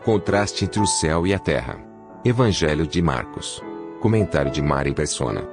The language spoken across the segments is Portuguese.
contraste entre o céu e a terra. Evangelho de Marcos. Comentário de Mari Persona.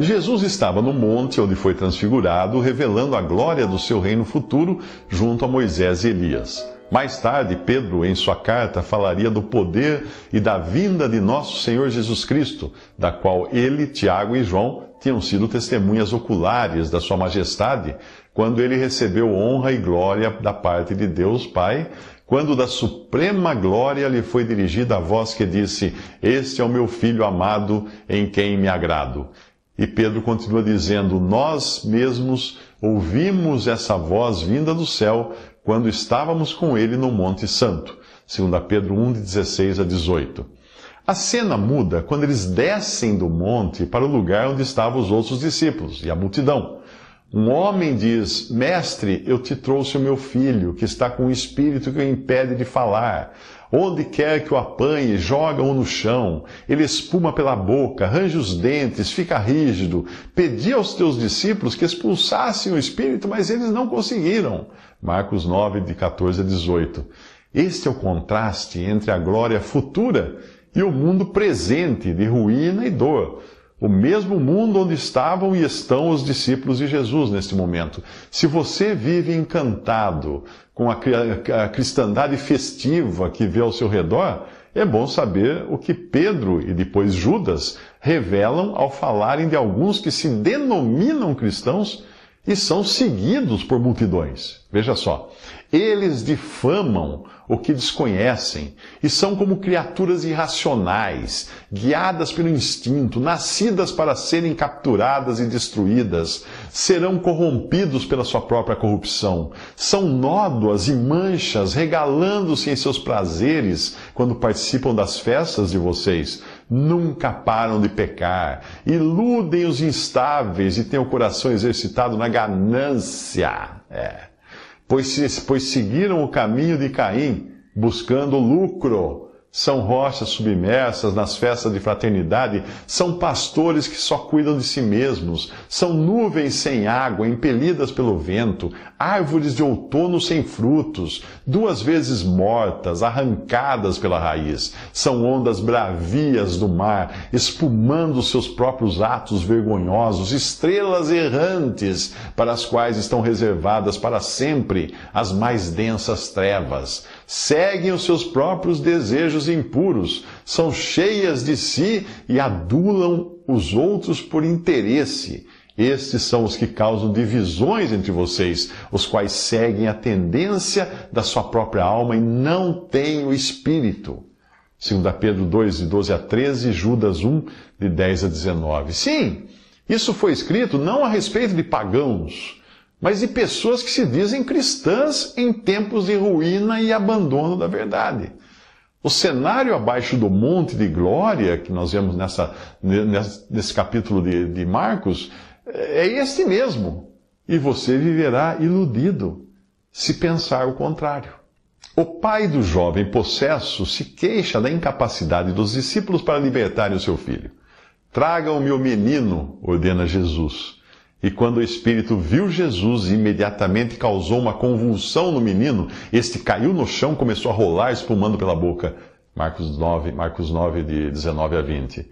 Jesus estava no monte onde foi transfigurado, revelando a glória do seu reino futuro junto a Moisés e Elias. Mais tarde, Pedro, em sua carta, falaria do poder e da vinda de nosso Senhor Jesus Cristo, da qual ele, Tiago e João tinham sido testemunhas oculares da Sua Majestade, quando ele recebeu honra e glória da parte de Deus Pai, quando da suprema glória lhe foi dirigida a voz que disse: Este é o meu filho amado, em quem me agrado. E Pedro continua dizendo: Nós mesmos ouvimos essa voz vinda do céu quando estávamos com ele no Monte Santo. 2 Pedro 1, de 16 a 18. A cena muda quando eles descem do monte para o lugar onde estavam os outros discípulos e a multidão. Um homem diz: Mestre, eu te trouxe o meu filho, que está com um espírito que o impede de falar. Onde quer que o apanhe, joga-o no chão. Ele espuma pela boca, arranja os dentes, fica rígido. Pedi aos teus discípulos que expulsassem o espírito, mas eles não conseguiram. Marcos 9, de 14 a 18. Este é o contraste entre a glória futura e o mundo presente de ruína e dor. O mesmo mundo onde estavam e estão os discípulos de Jesus neste momento. Se você vive encantado com a, a cristandade festiva que vê ao seu redor, é bom saber o que Pedro e depois Judas revelam ao falarem de alguns que se denominam cristãos e são seguidos por multidões. Veja só. Eles difamam o que desconhecem e são como criaturas irracionais, guiadas pelo instinto, nascidas para serem capturadas e destruídas. Serão corrompidos pela sua própria corrupção. São nódoas e manchas, regalando-se em seus prazeres quando participam das festas de vocês nunca param de pecar, iludem os instáveis e têm o coração exercitado na ganância. É. Pois, pois seguiram o caminho de Caim, buscando lucro são rochas submersas nas festas de fraternidade, são pastores que só cuidam de si mesmos, são nuvens sem água, impelidas pelo vento, árvores de outono sem frutos, duas vezes mortas, arrancadas pela raiz, são ondas bravias do mar, espumando seus próprios atos vergonhosos, estrelas errantes, para as quais estão reservadas para sempre as mais densas trevas seguem os seus próprios desejos impuros, são cheias de si e adulam os outros por interesse. Estes são os que causam divisões entre vocês, os quais seguem a tendência da sua própria alma e não têm o espírito. 2 Pedro 2, de 12 a 13, Judas 1, de 10 a 19. Sim, isso foi escrito não a respeito de pagãos mas de pessoas que se dizem cristãs em tempos de ruína e abandono da verdade. O cenário abaixo do monte de glória, que nós vemos nessa, nesse capítulo de, de Marcos, é este mesmo. E você viverá iludido se pensar o contrário. O pai do jovem possesso se queixa da incapacidade dos discípulos para libertarem o seu filho. Traga o meu menino, ordena Jesus. E quando o espírito viu Jesus, imediatamente causou uma convulsão no menino. Este caiu no chão, começou a rolar, espumando pela boca. Marcos 9, Marcos 9 de 19 a 20.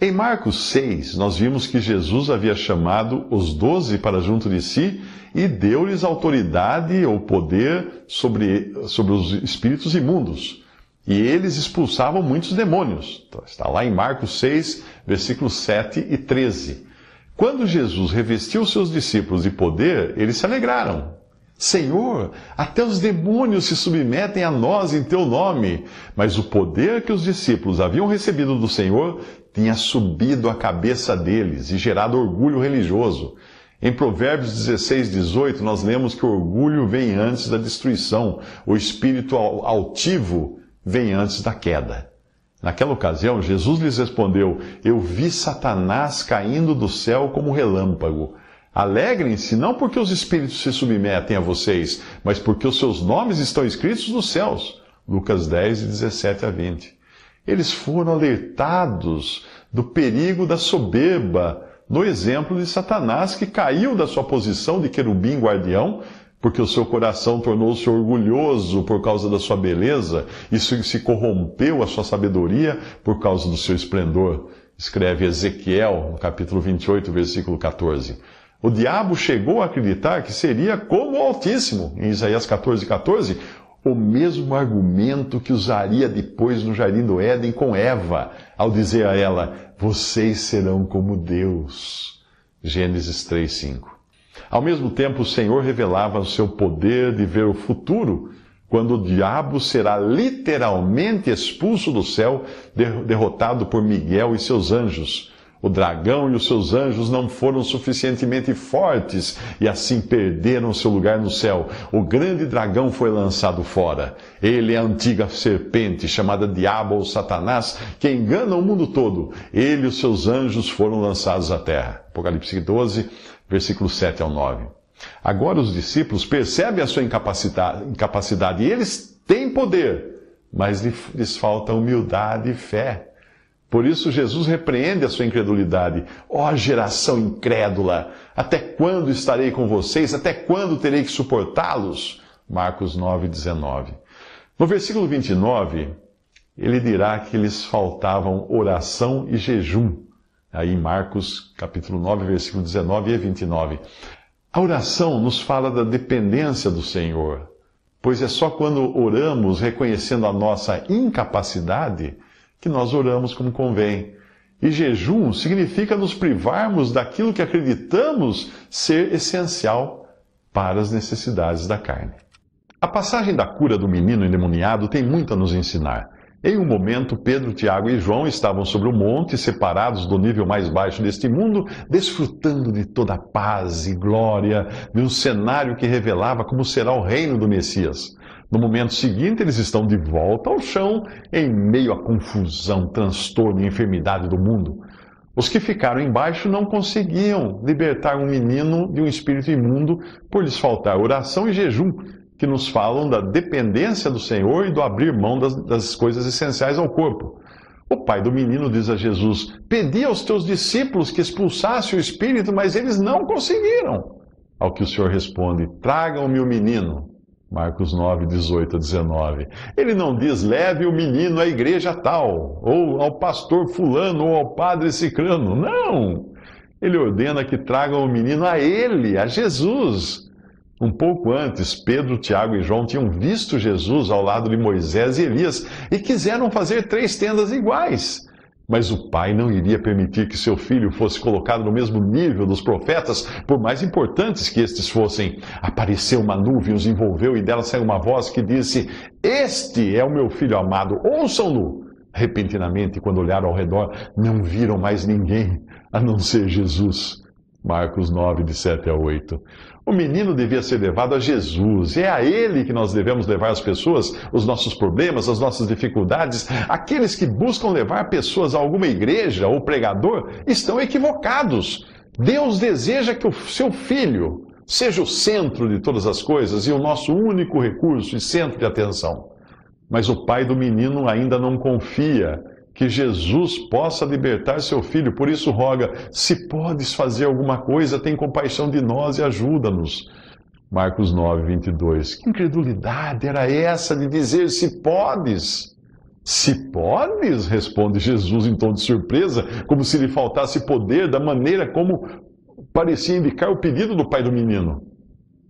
Em Marcos 6, nós vimos que Jesus havia chamado os doze para junto de si e deu-lhes autoridade ou poder sobre, sobre os espíritos imundos. E eles expulsavam muitos demônios. Está lá em Marcos 6, versículos 7 e 13. Quando Jesus revestiu seus discípulos de poder, eles se alegraram. Senhor, até os demônios se submetem a nós em teu nome. Mas o poder que os discípulos haviam recebido do Senhor tinha subido à cabeça deles e gerado orgulho religioso. Em Provérbios 16, 18, nós lemos que o orgulho vem antes da destruição, o espírito altivo vem antes da queda. Naquela ocasião, Jesus lhes respondeu: Eu vi Satanás caindo do céu como relâmpago. Alegrem-se não porque os espíritos se submetem a vocês, mas porque os seus nomes estão escritos nos céus. Lucas 10, 17 a 20. Eles foram alertados do perigo da soberba no exemplo de Satanás, que caiu da sua posição de querubim guardião porque o seu coração tornou-se orgulhoso por causa da sua beleza e se corrompeu a sua sabedoria por causa do seu esplendor, escreve Ezequiel, no capítulo 28, versículo 14. O diabo chegou a acreditar que seria como o Altíssimo, em Isaías 14, 14, o mesmo argumento que usaria depois no jardim do Éden com Eva, ao dizer a ela: Vocês serão como Deus. Gênesis 3, 5. Ao mesmo tempo, o Senhor revelava o seu poder de ver o futuro, quando o diabo será literalmente expulso do céu, derrotado por Miguel e seus anjos. O dragão e os seus anjos não foram suficientemente fortes e assim perderam seu lugar no céu. O grande dragão foi lançado fora. Ele é a antiga serpente, chamada Diabo ou Satanás, que engana o mundo todo. Ele e os seus anjos foram lançados à terra. Apocalipse 12, versículo 7 ao 9. Agora os discípulos percebem a sua incapacidade, e eles têm poder, mas lhes falta humildade e fé. Por isso, Jesus repreende a sua incredulidade. Ó oh, geração incrédula, até quando estarei com vocês? Até quando terei que suportá-los? Marcos 9, 19. No versículo 29, ele dirá que lhes faltavam oração e jejum aí em Marcos capítulo 9, versículo 19 e 29. A oração nos fala da dependência do Senhor, pois é só quando oramos reconhecendo a nossa incapacidade que nós oramos como convém. E jejum significa nos privarmos daquilo que acreditamos ser essencial para as necessidades da carne. A passagem da cura do menino endemoniado tem muito a nos ensinar. Em um momento, Pedro, Tiago e João estavam sobre o monte, separados do nível mais baixo deste mundo, desfrutando de toda a paz e glória de um cenário que revelava como será o reino do Messias. No momento seguinte, eles estão de volta ao chão, em meio à confusão, transtorno e enfermidade do mundo. Os que ficaram embaixo não conseguiam libertar um menino de um espírito imundo por lhes faltar oração e jejum, que nos falam da dependência do Senhor e do abrir mão das, das coisas essenciais ao corpo. O pai do menino diz a Jesus: Pedi aos teus discípulos que expulsasse o espírito, mas eles não conseguiram. Ao que o Senhor responde: Tragam-me o menino. Marcos 9, 18 a 19. Ele não diz: leve o menino à igreja tal, ou ao pastor Fulano, ou ao padre Cicrano. Não! Ele ordena que tragam o menino a ele, a Jesus um pouco antes, Pedro, Tiago e João tinham visto Jesus ao lado de Moisés e Elias e quiseram fazer três tendas iguais. Mas o pai não iria permitir que seu filho fosse colocado no mesmo nível dos profetas, por mais importantes que estes fossem. Apareceu uma nuvem, os envolveu e dela saiu uma voz que disse: Este é o meu filho amado, ouçam-no. Repentinamente, quando olharam ao redor, não viram mais ninguém a não ser Jesus. Marcos 9, de 7 a 8. O menino devia ser levado a Jesus. É a Ele que nós devemos levar as pessoas, os nossos problemas, as nossas dificuldades. Aqueles que buscam levar pessoas a alguma igreja ou pregador estão equivocados. Deus deseja que o seu filho seja o centro de todas as coisas e o nosso único recurso e centro de atenção. Mas o pai do menino ainda não confia que Jesus possa libertar seu filho. Por isso, roga: se podes fazer alguma coisa, tem compaixão de nós e ajuda-nos. Marcos 9, 22. Que incredulidade era essa de dizer: se podes? Se podes, responde Jesus em tom de surpresa, como se lhe faltasse poder, da maneira como parecia indicar o pedido do pai do menino.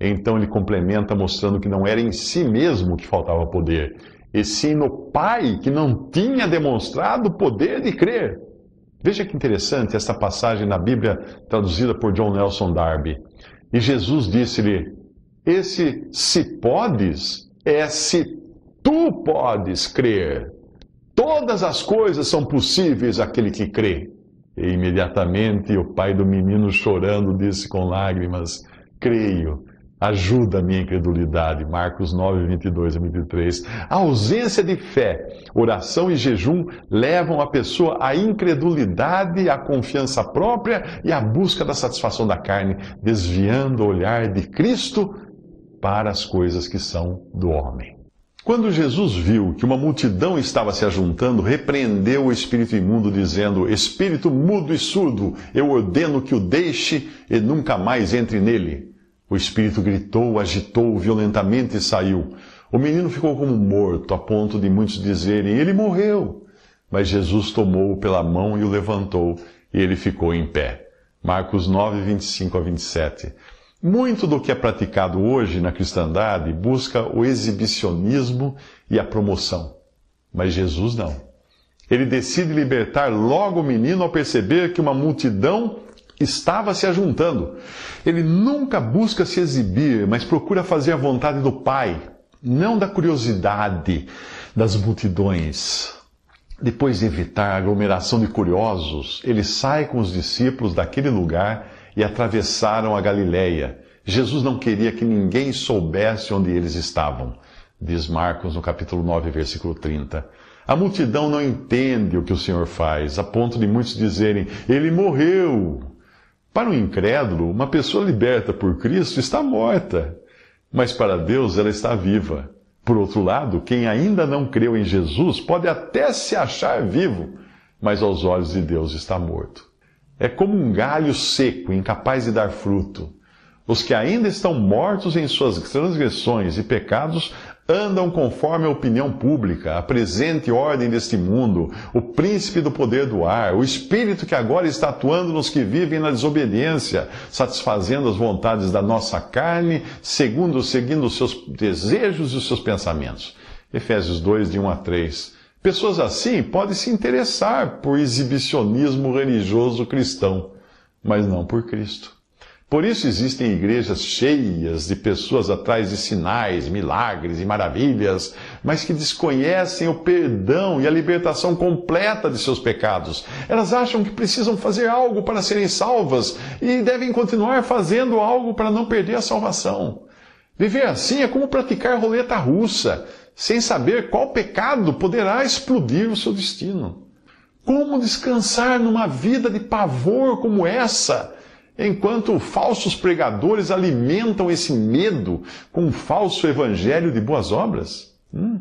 Então ele complementa mostrando que não era em si mesmo que faltava poder, e sim no pai que não tinha demonstrado o poder de crer. Veja que interessante esta passagem na Bíblia traduzida por John Nelson Darby. E Jesus disse-lhe: Esse se podes é se tu podes crer. Todas as coisas são possíveis àquele que crê. E imediatamente o pai do menino, chorando, disse com lágrimas: Creio Ajuda a minha incredulidade. Marcos 9, 22 e 23. A ausência de fé, oração e jejum levam a pessoa à incredulidade, à confiança própria e à busca da satisfação da carne, desviando o olhar de Cristo para as coisas que são do homem. Quando Jesus viu que uma multidão estava se ajuntando, repreendeu o espírito imundo, dizendo: Espírito mudo e surdo, eu ordeno que o deixe e nunca mais entre nele. O espírito gritou, agitou violentamente e saiu. O menino ficou como morto, a ponto de muitos dizerem: Ele morreu! Mas Jesus tomou-o pela mão e o levantou, e ele ficou em pé. Marcos 9, 25 a 27. Muito do que é praticado hoje na cristandade busca o exibicionismo e a promoção. Mas Jesus não. Ele decide libertar logo o menino ao perceber que uma multidão estava se ajuntando. Ele nunca busca se exibir, mas procura fazer a vontade do Pai, não da curiosidade das multidões. Depois de evitar a aglomeração de curiosos, ele sai com os discípulos daquele lugar e atravessaram a Galileia. Jesus não queria que ninguém soubesse onde eles estavam, diz Marcos no capítulo 9, versículo 30. A multidão não entende o que o Senhor faz, a ponto de muitos dizerem: Ele morreu, para o incrédulo, uma pessoa liberta por Cristo está morta, mas para Deus ela está viva. Por outro lado, quem ainda não creu em Jesus pode até se achar vivo, mas aos olhos de Deus está morto. É como um galho seco, incapaz de dar fruto. Os que ainda estão mortos em suas transgressões e pecados Andam conforme a opinião pública, a presente ordem deste mundo, o príncipe do poder do ar, o espírito que agora está atuando nos que vivem na desobediência, satisfazendo as vontades da nossa carne, segundo, seguindo os seus desejos e os seus pensamentos. Efésios 2, de 1 a 3. Pessoas assim podem se interessar por exibicionismo religioso cristão, mas não por Cristo. Por isso existem igrejas cheias de pessoas atrás de sinais, milagres e maravilhas, mas que desconhecem o perdão e a libertação completa de seus pecados. Elas acham que precisam fazer algo para serem salvas e devem continuar fazendo algo para não perder a salvação. Viver assim é como praticar roleta russa, sem saber qual pecado poderá explodir o seu destino. Como descansar numa vida de pavor como essa? Enquanto falsos pregadores alimentam esse medo com um falso evangelho de boas obras. Hum.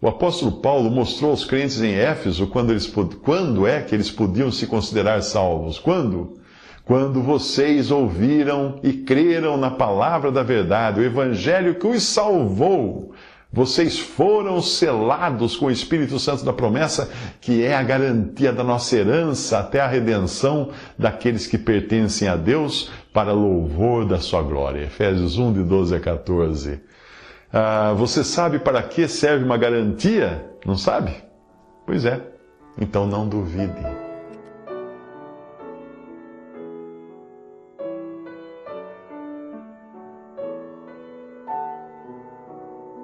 O apóstolo Paulo mostrou aos crentes em Éfeso quando, eles, quando é que eles podiam se considerar salvos. Quando? Quando vocês ouviram e creram na palavra da verdade, o evangelho que os salvou vocês foram selados com o Espírito Santo da promessa, que é a garantia da nossa herança até a redenção daqueles que pertencem a Deus para louvor da sua glória. Efésios 1, de 12 a 14. Ah, você sabe para que serve uma garantia? Não sabe? Pois é. Então não duvide.